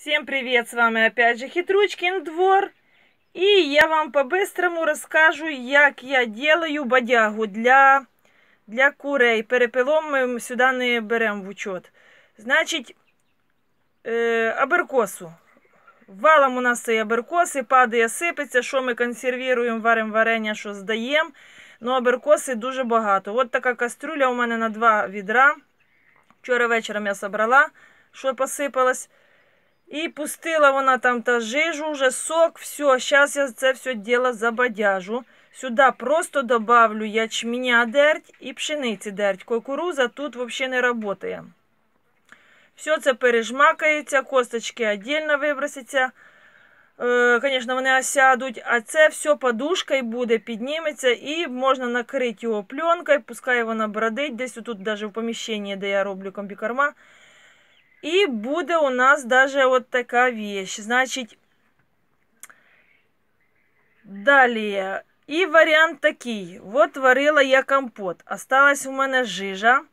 Всем привет, с вами опять же Хитручкин двор. И я вам по-бистрому розкажу, як я делаю бодягу для для курей. Перепилом ми сюди не беремо в учет. Значить, е, э, аберкосу. Валом у нас цей аберкоси, падає, сипеться, що ми консервуємо, варимо варення, що здаємо. Ну, аберкоси дуже багато. От така кастрюля у мене на два відра. Вчора вечором я собрала, що посипалось. І пустила вона там та жижу, уже сок, все, зараз я це все діло забадяжу. Сюди просто добавлю ячменя дерть і пшениці дерть. Кукуруза тут взагалі не працює. Все це пережмакається, косточки віддільно вибросяться. Звісно, е, вони осядуть, а це все подушкою буде, підніметься і можна накрити його пленкою, пускай вона бродить. Десь тут навіть в поміщенні, де я роблю комбікорма. И будет у нас даже вот такая вещь. значит далее и варіант такий. Вот варила я компот. Осталась у меня жижа.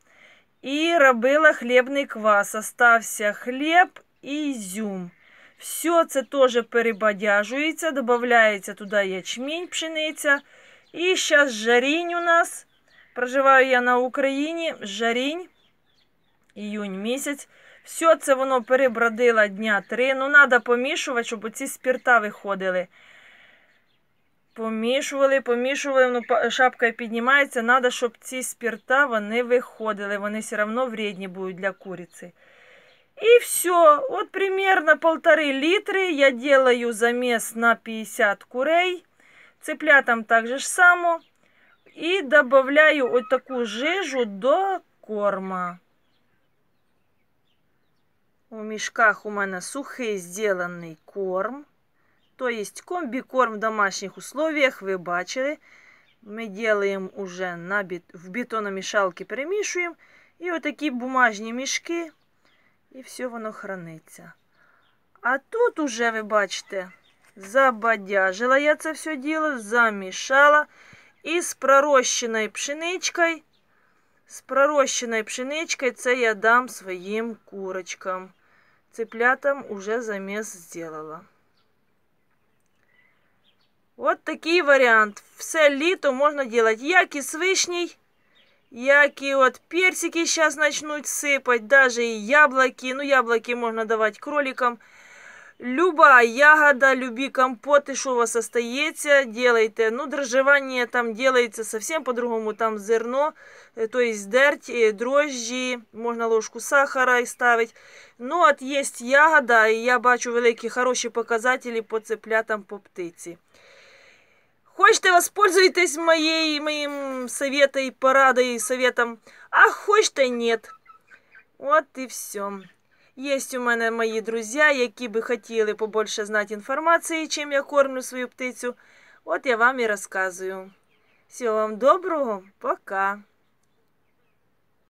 и робила хлебный квас. Остався хлеб и изюм. Все это тоже перебодяжуется, добавляется туда ячмень, пшеница и сейчас жарень у нас. Проживаю я на Украине, жарень июнь месяц. Все це воно перебродило дня три. Ну, треба помішувати, щоб ці спірта виходили. Помішували, помішували, воно шапка піднімається. Треба, щоб ці спірта вони виходили. Вони все одно вредні будуть для куриці. И все. Вот примерно полторы литра я делаю замес на 50 курей. Цыплятам также же само. И добавляю вот таку жижу до корма. У мішках у мене сухий зділений корм. То Тобто комбікорм в домашніх условиях, ви бачили. Ми ділаємо вже на бі... в бетономішалки перемішуємо. І отакі бумажні мішки, і все воно храниться. А тут уже, ви бачите, забадяжила я це все діло, замішала. І з пророщеною пшеничкою, з пророщеною пшеничкою це я дам своїм курочкам. Цыплятам уже замес сделала. Вот такий варіант. Все літо можна делать як із вишней, як і от персики сейчас начнут сыпать, даже і яблоки. Ну, яблоки можна давати кроликам. Люба, ягода, люби компоти, что у вас остается, делайте. Ну, дрожжевание там делается совсем по-другому. Там зерно, э, то есть дерть, э, дрожжі, можна ложку сахара і ставити. Ну, от є ягода, і я бачу великі хороші показателі по цеплятам, по птиці. Хочете, воспользуйтесь моей, моим советом, порадой, советом, а хочете, нет. Вот и все. Есть у мене мої друзі, які би хотіли побольше знати інформації, чим я кормлю свою птицю. От я вам і розказую. Всього вам доброго, пока!